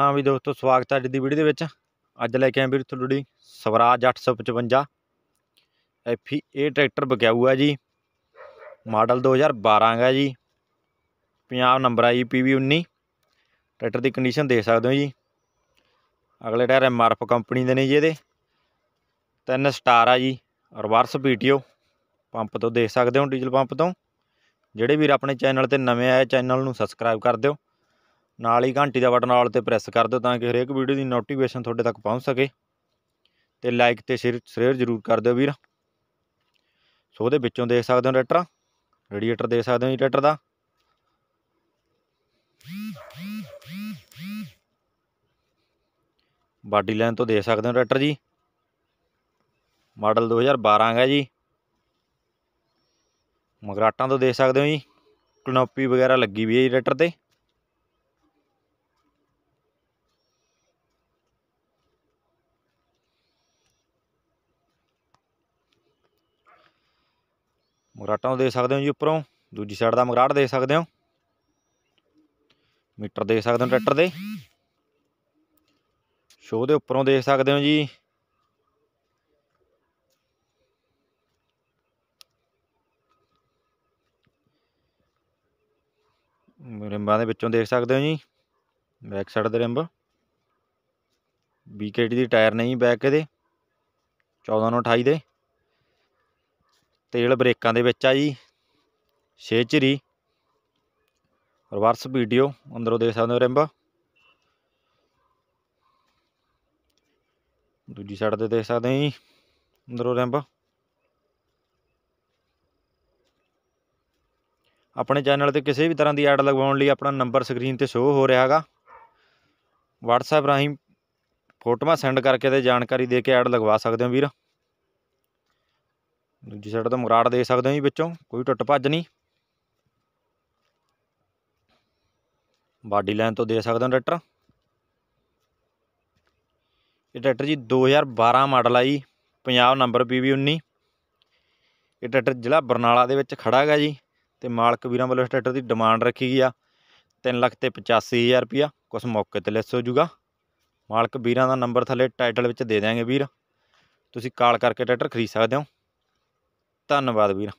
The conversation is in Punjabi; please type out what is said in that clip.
ਹਾਂ ਵੀ ਦੋਸਤੋ ਸਵਾਗਤ ਹੈ ਅੱਜ ਦੀ ਵੀਡੀਓ ਦੇ ਵਿੱਚ ਅੱਜ ਲੈ ਕੇ ਆਏ ਵੀਰ ਤੁਹਾਡੀ ਸਵਰਾਜ 855 ਐਫੀ ਟਰੈਕਟਰ ਬਗਿਆਊ ਹੈ ਜੀ ਮਾਡਲ 2012 ਹੈ ਜੀ ਪੰਜਾਬ ਨੰਬਰ ਆਈ ਜੀ 19 ਟਰੈਕਟਰ ਦੀ ਕੰਡੀਸ਼ਨ ਦੇਖ ਸਕਦੇ ਹੋ ਜੀ ਅਗਲੇ ਟਾਇਰ ਐਮਆਰਐਫ ਕੰਪਨੀ ਦੇ ਨੇ ਜੀ ਇਹਦੇ ਤਿੰਨ ਸਟਾਰ ਆ ਜੀ ਰਿਵਰਸ ਪੀਟੀਓ ਪੰਪ ਤੋਂ ਦੇਖ ਸਕਦੇ ਹੋ ਡੀਜ਼ਲ ਪੰਪ ਤੋਂ ਜਿਹੜੇ ਵੀਰ ਆਪਣੇ ਚੈਨਲ ਤੇ ਨਵੇਂ ਆਏ ਚੈਨਲ ਨੂੰ ਸਬਸਕ੍ਰਾਈਬ ਕਰ ਦਿਓ ਨਾਲ ਹੀ ਘੰਟੀ ਦਾ ਬਟਨ ਨਾਲ ਤੇ ਪ੍ਰੈਸ ਕਰ ਦਿਓ ਤਾਂ ਕਿ ਹਰੇਕ ਵੀਡੀਓ ਦੀ ਨੋਟੀਫਿਕੇਸ਼ਨ ਤੁਹਾਡੇ ਤੱਕ ਪਹੁੰਚ ਸਕੇ ਤੇ ਲਾਈਕ ਤੇ ਸ਼ੇਅਰ ਜ਼ਰੂਰ ਕਰ ਦਿਓ ਵੀਰ ਸੋ ਉਹਦੇ ਵਿੱਚੋਂ ਦੇਖ ਸਕਦੇ ਹੋ ਰੈਟਰ ਰੇਡੀਏਟਰ ਦੇਖ ਸਕਦੇ ਹੋ ਜੀ ਦਾ ਬਾਡੀ ਲਾਈਨ ਤੋਂ ਦੇਖ ਸਕਦੇ ਹੋ ਰੈਟਰ ਜੀ ਮਾਡਲ 2012 ਹੈ ਜੀ ਮਗਰਾਟਾਂ ਤੋਂ ਦੇਖ ਸਕਦੇ ਹੋ ਜੀ ਕਨੋਪੀ ਵਗੈਰਾ ਲੱਗੀ ਵੀ ਹੈ ਜੀ ਰੈਟਰ ਤੇ ਮਗਰਾਟਾਂ ਨੂੰ ਦੇਖ ਸਕਦੇ ਹੋ ਜੀ ਉੱਪਰੋਂ ਦੂਜੀ ਸਾਈਡ ਦਾ ਮਗਰਾਟ ਦੇਖ ਸਕਦੇ ਹੋ ਮੀਟਰ ਦੇਖ ਸਕਦੇ ਹੋ ਟਰੈਕਟਰ ਦੇ ਸ਼ੋਅ ਦੇ ਉੱਪਰੋਂ ਦੇਖ ਸਕਦੇ ਹੋ ਜੀ ਰਿੰਬਾਂ ਦੇ ਵਿੱਚੋਂ ਦੇਖ ਸਕਦੇ ਹੋ ਜੀ ਬੈਕ ਸਾਈਡ ਦੇ ਰਿੰਬ ਬੀਕੇਟੀ ਦੀ ਟਾਇਰ ਨਹੀਂ ਬੈਕ ਇਹਦੇ 14 ਨੂੰ 28 ਦੇ ਤੇਲ ਬ੍ਰੇਕਾਂ ਦੇ ਵਿੱਚ ਆ ਜੀ 6 ਚਰੀ ਰਿਵਰਸ ਵੀਡੀਓ ਅੰਦਰੋਂ ਦੇਖ ਸਕਦੇ ਹੋ ਰਿੰਬ ਦੂਜੀ ਸਾਈਡ ਤੇ ਦੇਖ ਸਕਦੇ ਹਾਂ ਜੀ ਅੰਦਰੋਂ ਰਿੰਬ ਆਪਣੇ ਚੈਨਲ ਤੇ ਕਿਸੇ ਵੀ ਤਰ੍ਹਾਂ ਦੀ ਐਡ ਲਗਵਾਉਣ ਲਈ ਆਪਣਾ ਨੰਬਰ ਸਕਰੀਨ ਤੇ ਸ਼ੋ ਹੋ ਰਿਹਾ ਹੈਗਾ WhatsApp ਰਾਹੀਂ ਫੋਟੋਆਂ ਸੈਂਡ ਕਰਕੇ ਤੇ ਜਾਣਕਾਰੀ ਦੇ ਕੇ ਐਡ ਲਗਵਾ ਸਕਦੇ ਹੋ ਵੀਰ ਦੂਜੀ ਸਾਈਡ ਤੋਂ ਮਗਰਾੜ ਦੇ ਸਕਦੇ ਹੋ ਜੀ ਵਿੱਚੋਂ ਕੋਈ ਟੁੱਟ ਭੱਜ ਨਹੀਂ ਬਾਡੀ ਲਾਈਨ ਤੋਂ ਦੇ ਸਕਦੇ ਹੋ ਟਰੈਕਟਰ ਇਹ ਟਰੈਕਟਰ ਜੀ 2012 ਮਾਡਲ ਆ ਜੀ ਪੰਜਾਬ ਨੰਬਰ PV19 ਇਹ ਟਰੈਕਟਰ ਜ਼ਿਲ੍ਹਾ ਬਰਨਾਲਾ ਦੇ ਵਿੱਚ ਖੜਾ ਹੈਗਾ ਜੀ ਤੇ ਮਾਲਕ ਵੀਰਾਂ ਵੱਲੋਂ ਇਸ ਟਰੈਕਟਰ ਦੀ ਡਿਮਾਂਡ ਰੱਖੀ ਗਈ ਆ 3 ਲੱਖ ਤੇ 85000 ਰੁਪਇਆ ਕੁਝ ਮੌਕੇ ਤੇ ਲੈਸ ਹੋ ਜੂਗਾ ਮਾਲਕ ਵੀਰਾਂ ਦਾ ਨੰਬਰ ਥੱਲੇ ਟਾਈਟਲ ਵਿੱਚ ਦੇ ਦੇਾਂਗੇ ਵੀਰ ਤੁਸੀਂ ਕਾਲ ਕਰਕੇ ਟਰੈਕਟਰ ਖਰੀਦ ਸਕਦੇ ਹੋ ਧੰਨਵਾਦ ਵੀਰ